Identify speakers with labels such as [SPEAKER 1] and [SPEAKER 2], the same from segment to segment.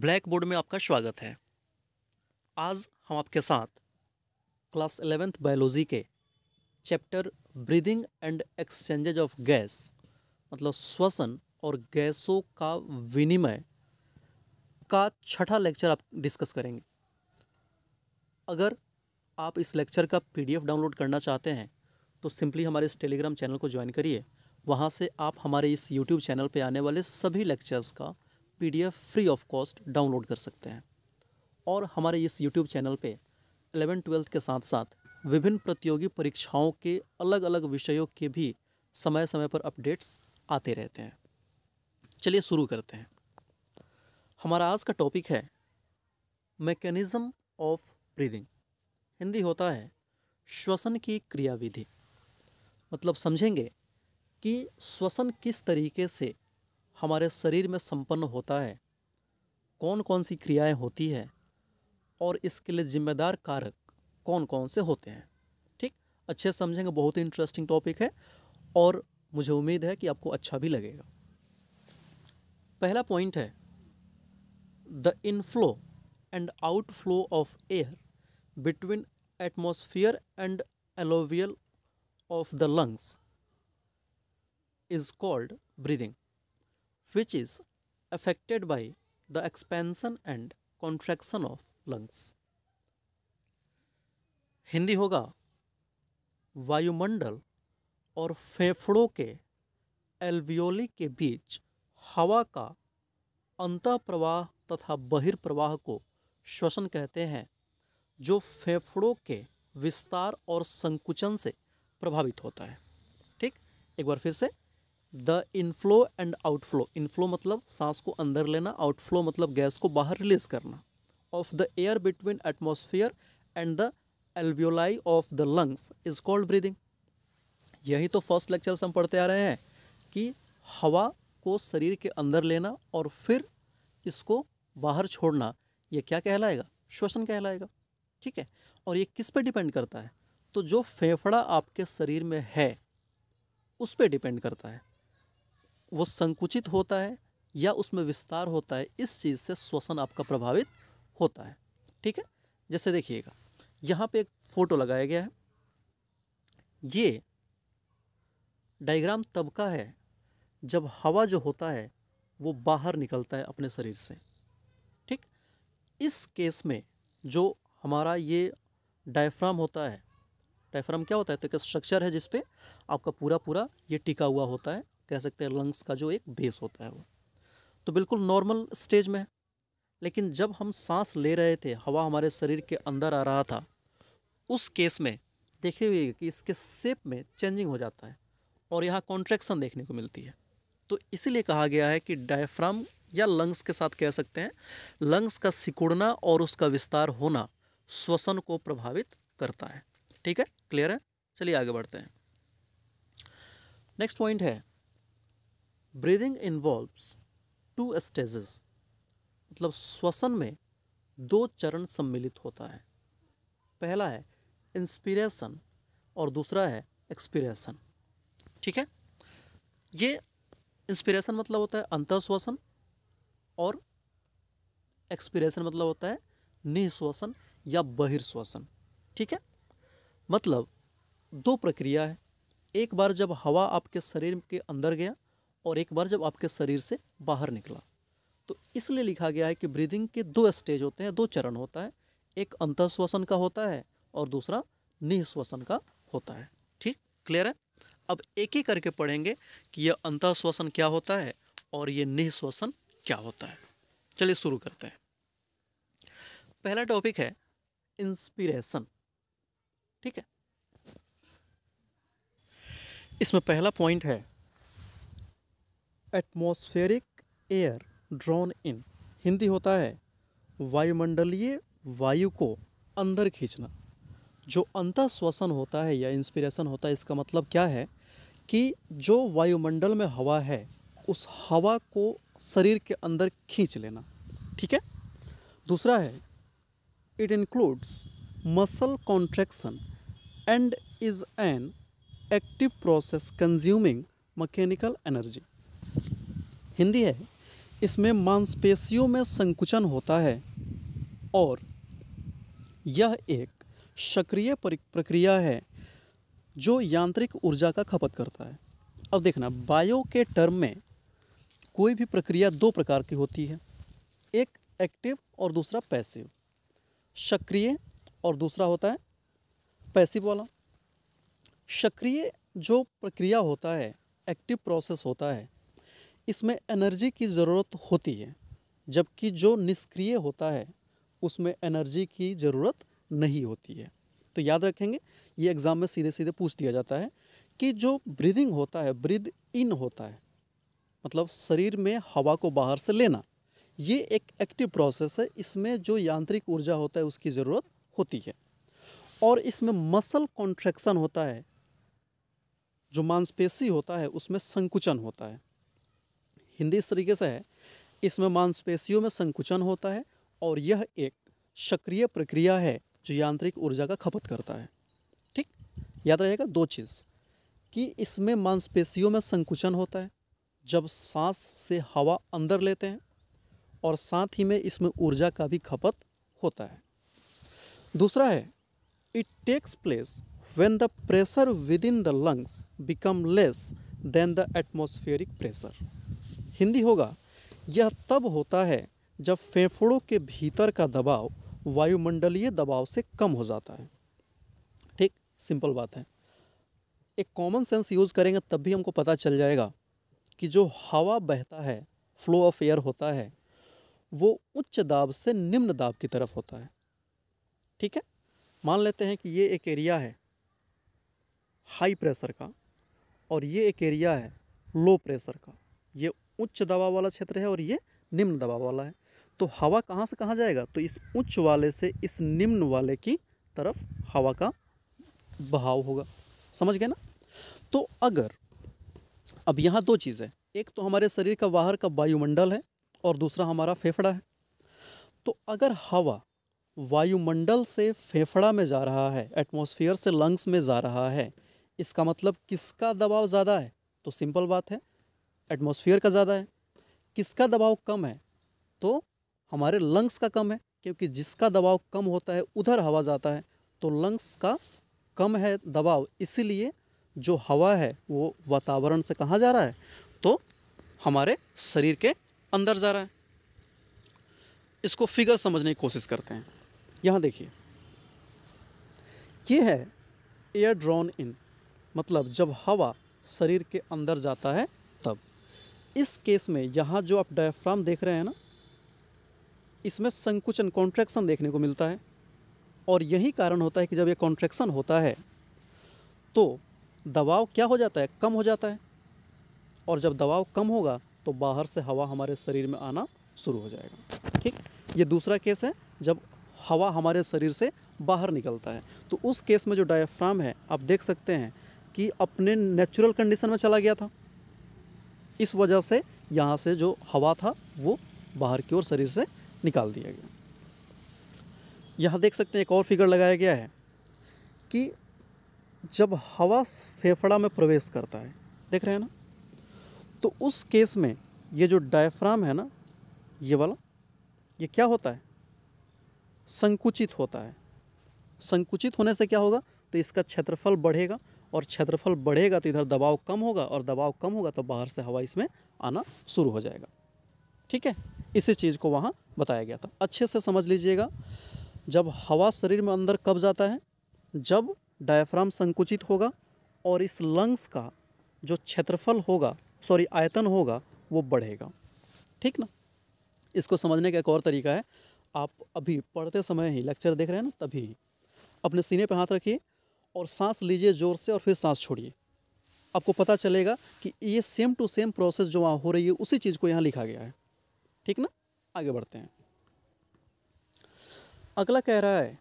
[SPEAKER 1] black board में आपका स्वागत है आज हम आपके साथ क्लास एलेवेंथ बायोलॉजी के chapter breathing and exchanges of gas मतलब श्वसन और गैसों का विनिमय का छठा लेक्चर आप डिस्कस करेंगे अगर आप इस लेक्चर का पीडीएफ डाउनलोड करना चाहते हैं तो सिंपली हमारे इस टेलीग्राम चैनल को ज्वाइन करिए वहाँ से आप हमारे इस यूट्यूब चैनल पर आने वाले सभी लेक्चर्स का PDF free of cost download कर सकते हैं और हमारे इस यूट्यूब चैनल पे एलेवन ट्वेल्थ के साथ साथ विभिन्न प्रतियोगी परीक्षाओं के अलग अलग विषयों के भी समय समय पर अपडेट्स आते रहते हैं चलिए शुरू करते हैं हमारा आज का टॉपिक है मैकेनिज़्म ऑफ ब्रीदिंग हिंदी होता है श्वसन की क्रियाविधि मतलब समझेंगे कि श्वसन किस तरीके से हमारे शरीर में संपन्न होता है कौन कौन सी क्रियाएं होती है और इसके लिए जिम्मेदार कारक कौन कौन से होते हैं ठीक अच्छे समझेंगे बहुत ही इंटरेस्टिंग टॉपिक है और मुझे उम्मीद है कि आपको अच्छा भी लगेगा पहला पॉइंट है the inflow and outflow of air between atmosphere and alveoli of the lungs is called breathing which is affected by the expansion and contraction of lungs Hindi होगा वायुमंडल और फेफड़ों के एल्वियोली के बीच हवा का अंत प्रवाह तथा बहिर्प्रवाह को श्वसन कहते हैं जो फेफड़ों के विस्तार और संकुचन से प्रभावित होता है ठीक एक बार फिर से the inflow and outflow inflow मतलब सांस को अंदर लेना आउटफ्लो मतलब गैस को बाहर रिलीज करना of the air between atmosphere and the alveoli of the lungs is called breathing यही तो फर्स्ट लेक्चर से हम पढ़ते आ रहे हैं कि हवा को शरीर के अंदर लेना और फिर इसको बाहर छोड़ना ये क्या कहलाएगा श्वसन कहलाएगा ठीक है और ये किस पे डिपेंड करता है तो जो फेफड़ा आपके शरीर में है उस पर डिपेंड करता है वो संकुचित होता है या उसमें विस्तार होता है इस चीज़ से श्वसन आपका प्रभावित होता है ठीक है जैसे देखिएगा यहाँ पे एक फ़ोटो लगाया गया है ये डायग्राम तब का है जब हवा जो होता है वो बाहर निकलता है अपने शरीर से ठीक इस केस में जो हमारा ये डायफ्राम होता है डायफ्राम क्या होता है तो एक स्ट्रक्चर है जिसपे आपका पूरा पूरा ये टिका हुआ होता है कह सकते हैं लंग्स का जो एक बेस होता है वो तो बिल्कुल नॉर्मल स्टेज में है लेकिन जब हम सांस ले रहे थे हवा हमारे शरीर के अंदर आ रहा था उस केस में देखिए हुए कि इसके सेप में चेंजिंग हो जाता है और यहाँ कॉन्ट्रैक्शन देखने को मिलती है तो इसीलिए कहा गया है कि डायफ्राम या लंग्स के साथ कह सकते हैं लंग्स का सिकुड़ना और उसका विस्तार होना श्वसन को प्रभावित करता है ठीक है क्लियर है चलिए आगे बढ़ते हैं नेक्स्ट पॉइंट है ब्रीदिंग इन्वॉल्व्स टू स्टेजेस मतलब श्वसन में दो चरण सम्मिलित होता है पहला है इंस्पिरेशन और दूसरा है एक्सपिरेशन ठीक है ये इंस्पिरेशन मतलब होता है अंत श्वसन और एक्सपिरेशन मतलब होता है निःश्वसन या बहिर्श्वसन ठीक है मतलब दो प्रक्रिया है एक बार जब हवा आपके शरीर के अंदर गया और एक बार जब आपके शरीर से बाहर निकला तो इसलिए लिखा गया है कि ब्रीदिंग के दो स्टेज होते हैं दो चरण होता है एक अंतश्वसन का होता है और दूसरा निःश्वसन का होता है ठीक क्लियर है अब एक ही करके पढ़ेंगे कि यह अंतश्वसन क्या होता है और ये निःश्वसन क्या होता है चलिए शुरू करते हैं पहला टॉपिक है इंस्पिरेशन ठीक है इसमें पहला पॉइंट है atmospheric air drawn in Hindi होता है वायुमंडलीय वायु को अंदर खींचना जो अंतः श्वसन होता है या इंस्पिरेशन होता है इसका मतलब क्या है कि जो वायुमंडल में हवा है उस हवा को शरीर के अंदर खींच लेना ठीक है दूसरा है it includes muscle contraction and is an active process consuming mechanical energy Hindi है इसमें मांसपेशियों में संकुचन होता है और यह एक सक्रिय प्रक्रिया है जो यांत्रिक ऊर्जा का खपत करता है अब देखना बायो के टर्म में कोई भी प्रक्रिया दो प्रकार की होती है एक एक्टिव और दूसरा पैसिव सक्रिय और दूसरा होता है पैसिव वाला सक्रिय जो प्रक्रिया होता है एक्टिव प्रोसेस होता है इसमें एनर्जी की ज़रूरत होती है जबकि जो निष्क्रिय होता है उसमें एनर्जी की ज़रूरत नहीं होती है तो याद रखेंगे ये एग्ज़ाम में सीधे सीधे पूछ दिया जाता है कि जो ब्रीदिंग होता है ब्रीद इन होता है मतलब शरीर में हवा को बाहर से लेना ये एक एक्टिव प्रोसेस है इसमें जो यांत्रिक ऊर्जा होता है उसकी ज़रूरत होती है और इसमें मसल कॉन्ट्रैक्शन होता है जो मांसपेशी होता है उसमें संकुचन होता है हिंदी इस तरीके से है इसमें मांसपेशियों में संकुचन होता है और यह एक सक्रिय प्रक्रिया है जो यांत्रिक ऊर्जा का खपत करता है ठीक याद रहेगा दो चीज़ कि इसमें मांसपेशियों में संकुचन होता है जब सांस से हवा अंदर लेते हैं और साथ ही में इसमें ऊर्जा का भी खपत होता है दूसरा है it takes place the pressure within the lungs become less than the atmospheric pressure Hindi होगा यह तब होता है जब फेफड़ों के भीतर का दबाव वायुमंडलीय दबाव से कम हो जाता है ठीक सिंपल बात है एक कॉमन सेंस यूज़ करेंगे तब भी हमको पता चल जाएगा कि जो हवा बहता है फ्लो ऑफ एयर होता है वो उच्च दाब से निम्न दाब की तरफ होता है ठीक है मान लेते हैं कि ये एक एरिया है हाई प्रेशर का और ये एक एरिया है लो प्रेशर का ये उच्च दबाव वाला क्षेत्र है और ये निम्न दबाव वाला है तो हवा कहाँ से कहाँ जाएगा तो इस उच्च वाले से इस निम्न वाले की तरफ हवा का बहाव होगा समझ गए ना तो अगर अब यहाँ दो चीज़ें एक तो हमारे शरीर का बाहर का वायुमंडल है और दूसरा हमारा फेफड़ा है तो अगर हवा वायुमंडल से फेफड़ा में जा रहा है एटमॉस्फेयर से लंग्स में जा रहा है इसका मतलब किसका दबाव ज़्यादा है तो सिंपल बात है एटमॉस्फेयर का ज़्यादा है किसका दबाव कम है तो हमारे लंग्स का कम है क्योंकि जिसका दबाव कम होता है उधर हवा जाता है तो लंग्स का कम है दबाव इसीलिए जो हवा है वो वातावरण से कहाँ जा रहा है तो हमारे शरीर के अंदर जा रहा है इसको फिगर समझने की कोशिश करते हैं यहाँ देखिए ये है एयर ड्रॉन इन मतलब जब हवा शरीर के अंदर जाता है तब इस केस में यहाँ जो आप डायफ्राम देख रहे हैं ना इसमें संकुचन कॉन्ट्रैक्शन देखने को मिलता है और यही कारण होता है कि जब ये कॉन्ट्रैक्शन होता है तो दबाव क्या हो जाता है कम हो जाता है और जब दबाव कम होगा तो बाहर से हवा हमारे शरीर में आना शुरू हो जाएगा ठीक ये दूसरा केस है जब हवा हमारे शरीर से बाहर निकलता है तो उस केस में जो डायफ्राम है आप देख सकते हैं कि अपने नेचुरल कंडीशन में चला गया था इस वजह से यहाँ से जो हवा था वो बाहर की ओर शरीर से निकाल दिया गया यहाँ देख सकते हैं एक और फिगर लगाया गया है कि जब हवा फेफड़ा में प्रवेश करता है देख रहे हैं ना तो उस केस में ये जो डायफ्राम है ना ये वाला ये क्या होता है संकुचित होता है संकुचित होने से क्या होगा तो इसका क्षेत्रफल बढ़ेगा और क्षेत्रफल बढ़ेगा तो इधर दबाव कम होगा और दबाव कम होगा तो बाहर से हवा इसमें आना शुरू हो जाएगा ठीक है इसी चीज़ को वहाँ बताया गया था अच्छे से समझ लीजिएगा जब हवा शरीर में अंदर कब जाता है जब डायफ्राम संकुचित होगा और इस लंग्स का जो क्षेत्रफल होगा सॉरी आयतन होगा वो बढ़ेगा ठीक ना इसको समझने का एक और तरीका है आप अभी पढ़ते समय ही लेक्चर देख रहे हैं ना तभी अपने सीने पर हाथ रखिए और सांस लीजिए ज़ोर से और फिर सांस छोड़िए आपको पता चलेगा कि ये सेम टू सेम प्रोसेस जो वहाँ हो रही है उसी चीज़ को यहाँ लिखा गया है ठीक ना आगे बढ़ते हैं अगला कह रहा है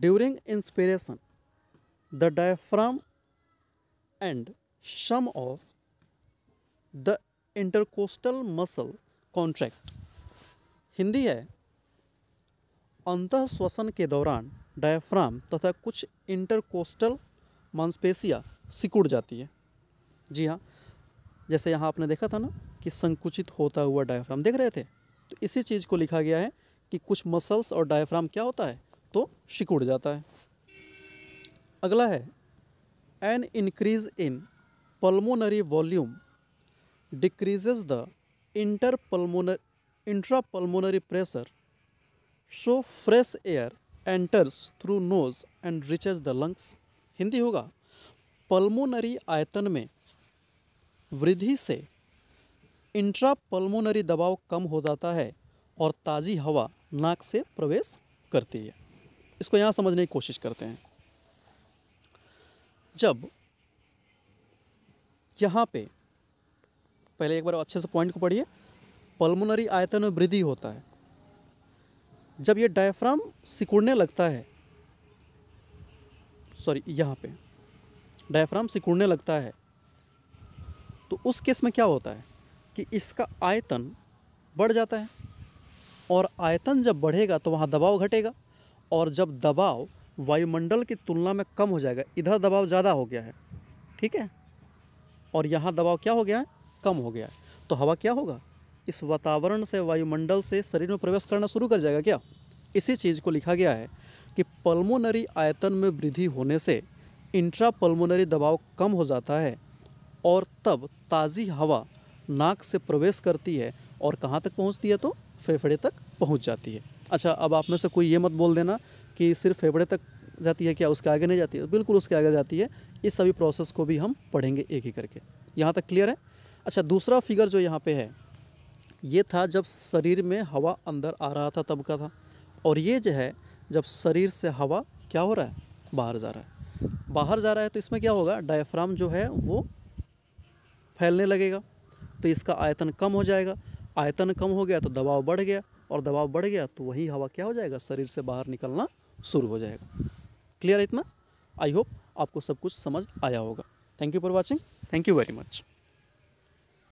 [SPEAKER 1] during inspiration the diaphragm and some of the intercostal muscle contract Hindi है अंत श्वसन के दौरान डायफ्राम तथा कुछ इंटरकोस्टल मांसपेशियाँ सिकुड़ जाती है जी हाँ जैसे यहाँ आपने देखा था ना कि संकुचित होता हुआ डायफ्राम देख रहे थे तो इसी चीज़ को लिखा गया है कि कुछ मसल्स और डायफ्राम क्या होता है तो सिकुड़ जाता है अगला है an increase in pulmonary volume decreases the inter pulmonary intra pulmonary pressure so fresh air enters through nose and reaches the lungs Hindi होगा पल्मोनरी आयतन में वृद्धि से इंट्रा पल्मोनरी दबाव कम हो जाता है और ताज़ी हवा नाक से प्रवेश करती है इसको यहाँ समझने की कोशिश करते हैं जब यहाँ पे पहले एक बार अच्छे से पॉइंट को पढ़िए पल्मोनरी आयतन में वृद्धि होता है जब ये डायफ्राम सिकुड़ने लगता है सॉरी यहाँ पे डायफ्राम सिकुड़ने लगता है तो उस केस में क्या होता है कि इसका आयतन बढ़ जाता है और आयतन जब बढ़ेगा तो वहाँ दबाव घटेगा और जब दबाव वायुमंडल की तुलना में कम हो जाएगा इधर दबाव ज़्यादा हो गया है ठीक है और यहाँ दबाव क्या हो गया है कम हो गया है तो हवा क्या होगा इस वातावरण से वायुमंडल से शरीर में प्रवेश करना शुरू कर जाएगा क्या इसी चीज़ को लिखा गया है कि पल्मोनरी आयतन में वृद्धि होने से इंट्रा पल्मोनरी दबाव कम हो जाता है और तब ताज़ी हवा नाक से प्रवेश करती है और कहाँ तक पहुँचती है तो फेफड़े तक पहुँच जाती है अच्छा अब आप में से कोई ये मत बोल देना कि सिर्फ फेफड़े तक जाती है क्या उसके आगे नहीं जाती है बिल्कुल उसके आगे जाती है इस सभी प्रोसेस को भी हम पढ़ेंगे एक ही करके यहाँ तक क्लियर है अच्छा दूसरा फिगर जो यहाँ पे है ये था जब शरीर में हवा अंदर आ रहा था तब का था और ये जो है जब शरीर से हवा क्या हो रहा है बाहर जा रहा है बाहर जा रहा है तो इसमें क्या होगा डायफ्राम जो है वो फैलने लगेगा तो इसका आयतन कम हो जाएगा आयतन कम हो गया तो दबाव बढ़ गया और दबाव बढ़ गया तो वही हवा क्या हो जाएगा शरीर से बाहर निकलना शुरू हो जाएगा क्लियर है इतना आई होप आपको सब कुछ समझ आया होगा thank you for watching thank you very much